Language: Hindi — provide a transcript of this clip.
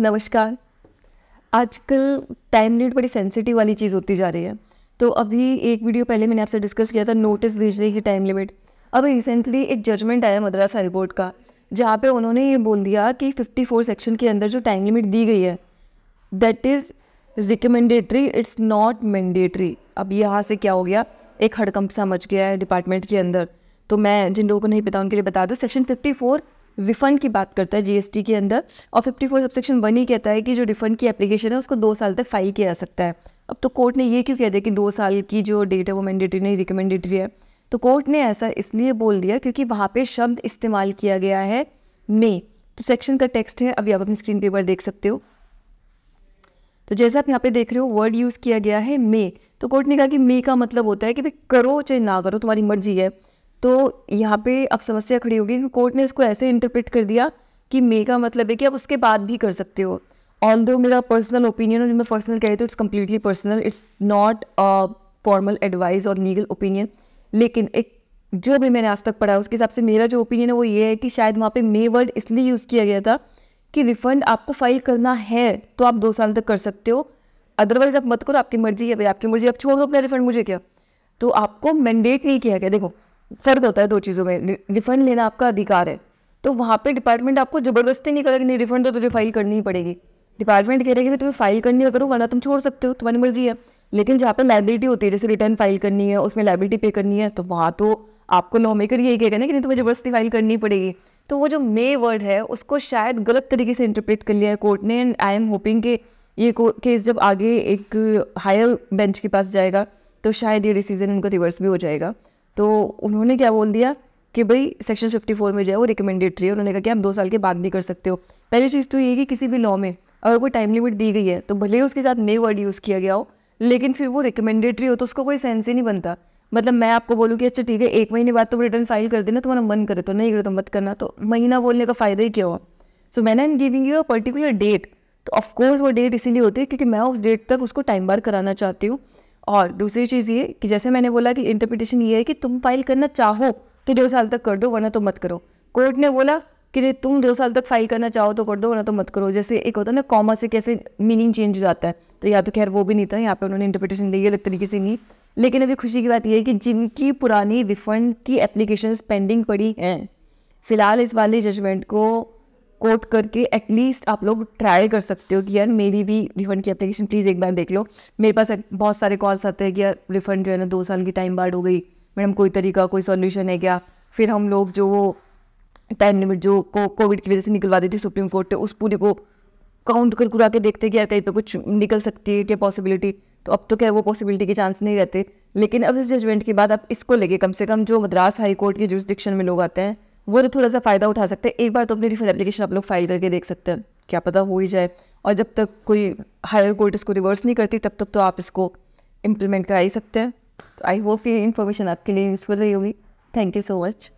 नमस्कार आजकल टाइम लिमिट बड़ी सेंसिटिव वाली चीज़ होती जा रही है तो अभी एक वीडियो पहले मैंने आपसे डिस्कस किया था नोटिस भेजने की टाइम लिमिट अब रिसेंटली एक जजमेंट आया मद्रास हाई कोर्ट का जहाँ पे उन्होंने ये बोल दिया कि 54 सेक्शन के अंदर जो टाइम लिमिट दी गई है that is recommendatory it's not mandatory अब यहाँ से क्या हो गया एक हड़कंप सा मच गया है डिपार्टमेंट के अंदर तो मैं जिन लोगों को नहीं पता उनके लिए बता दूँ सेक्शन फिफ्टी रिफंड की बात करता है जीएसटी के अंदर और 54 सबसेक्शन वन ही कहता है कि जो रिफंड की एप्लीकेशन है उसको दो साल तक फाइल किया जा सकता है अब तो कोर्ट ने ये क्यों कह दिया कि दो साल की जो डेट है वो मैंडेटरी नहीं रिकमेंडेटरी है तो कोर्ट ने ऐसा इसलिए बोल दिया क्योंकि वहाँ पर शब्द इस्तेमाल किया गया है मे तो सेक्शन का टेक्स्ट है अभी आप अपनी स्क्रीन पर देख सकते हो तो जैसे आप यहाँ पे देख रहे हो वर्ड यूज़ किया गया है मे तो कोर्ट ने कहा कि मे का मतलब होता है कि भाई करो चाहे ना करो तुम्हारी मर्जी है तो यहाँ पे अब समस्या खड़ी होगी कि कोर्ट ने इसको ऐसे इंटरप्रेट कर दिया कि मे का मतलब है कि आप उसके बाद भी कर सकते हो ऑल दो मेरा पर्सनल ओपिनियन और मैं पर्सनल कह रही थी it's completely personal it's not formal advice और लीगल ओपिनियन लेकिन एक जो भी मैंने आज तक पढ़ा उसके हिसाब से मेरा जो ओपिनियन है वो ये है कि शायद वहाँ पे मे वर्ड इसलिए यूज़ किया गया था कि रिफंड आपको फाइल करना है तो आप दो साल तक कर सकते हो अदरवाइज आप मत करो आपकी मर्जी है भाई आपकी मर्जी आप छोड़ दो अपना रिफंड मुझे क्या तो आपको मैंडेट नहीं किया गया देखो फ़र्क होता है दो चीज़ों में रिफ़ंड लेना आपका अधिकार है तो वहाँ पे डिपार्टमेंट आपको ज़बरदस्ती नहीं करेगा नहीं रिफ़ंड तो तुझे फाइल करनी ही पड़ेगी डिपार्टमेंट कह रहे हैं कि तुम्हें फाइल करनी है करो वरना तुम छोड़ सकते हो तुम्हारी मर्जी है लेकिन जहाँ पर लाइबिलिटी होती है जैसे रिटर्न फाइल करनी है उसमें लाइबिलिटी पे करनी है तो वहाँ तो आपको लॉ मेकर यही कहेगा ना कि नहीं तुम्हें ज़बरदस्ती फाइल करनी पड़ेगी तो वो जो मे वर्ड है उसको शायद गलत तरीके से इंटरप्रेट कर लिया है कोर्ट ने एंड आई एम होपिंग कि ये केस जब आगे एक हायर बेंच के पास जाएगा तो शायद ये डिसीजन उनका रिवर्स भी हो जाएगा तो उन्होंने क्या बोल दिया कि भाई सेक्शन 54 में जो है वो रिकमेंडेटरी है उन्होंने कहा कि आप दो साल के बाद भी कर सकते हो पहली चीज़ तो ये कि किसी भी लॉ में अगर कोई टाइम लिमिट दी गई है तो भले ही उसके साथ मे वर्ड यूज़ किया गया हो लेकिन फिर वो रिकमेंडेटरी हो तो उसका कोई सेंस ही नहीं बनता मतलब मैं आपको बोलूँ कि अच्छा ठीक है एक महीने बाद तो रिटर्न फाइल कर देना तुम्हारा मन करे तो नहीं करे तो मत करना तो महीना बोलने का फ़ायदा ही क्या हुआ so man I am giving you a particular date तो ऑफकोर्स वो डेट इसीलिए होती है क्योंकि मैं उस डेट तक उसको टाइम बार कराना चाहती हूँ और दूसरी चीज़ ये कि जैसे मैंने बोला कि इंटरप्रिटेशन ये है कि तुम फाइल करना चाहो तो डेढ़ साल तक कर दो वरना तो मत करो कोर्ट ने बोला कि तुम दो साल तक फाइल करना चाहो तो कर दो वरना तो मत करो जैसे एक होता है ना कॉमा से कैसे मीनिंग चेंज हो जाता है तो या तो खैर वो भी नहीं था यहाँ पे उन्होंने इंटरप्रिटेशन ली अलग तरीके से नहीं लेकिन अभी खुशी की बात यह है कि जिनकी पुरानी रिफंड की एप्लीकेशन पेंडिंग पड़ी हैं फिलहाल इस वाले जजमेंट को कोट करके एटलीस्ट आप लोग ट्राई कर सकते हो कि यार मेरी भी रिफंड की एप्लीकेशन प्लीज़ एक बार देख लो मेरे पास बहुत सारे कॉल्स आते हैं कि यार रिफंड जो है ना दो साल की टाइम बाढ़ हो गई मैडम कोई तरीका कोई सोल्यूशन है क्या फिर हम लोग जो वो टाइम लिमिट जो कोविड की वजह से निकलवा देते सुप्रीम कोर्ट पर उस पूरे को काउंट कर करा के देखते कि यार कहीं पर कुछ निकल सकती है क्या पॉसिबिलिटी तो अब तो क्या वो पॉसिबिलिटी के चांस नहीं रहते लेकिन अब इस जजमेंट के बाद अब इसको लेके कम से कम जो मद्रास हाई कोर्ट के जुरिस्डिक्शन में लोग आते हैं वो तो थोड़ा सा फ़ायदा उठा सकते हैं एक बार तो अपनी रिफंड एप्लीकेशन आप लोग फाइल करके देख सकते हैं क्या पता हो ही जाए और जब तक कोई हायर कोर्ट इसको रिवर्स नहीं करती तब तक तो आप इसको इम्प्लीमेंट करा ही सकते हैं तो आई होप ये इन्फॉर्मेशन आपके लिए यूज़फुल रही होगी थैंक यू सो मच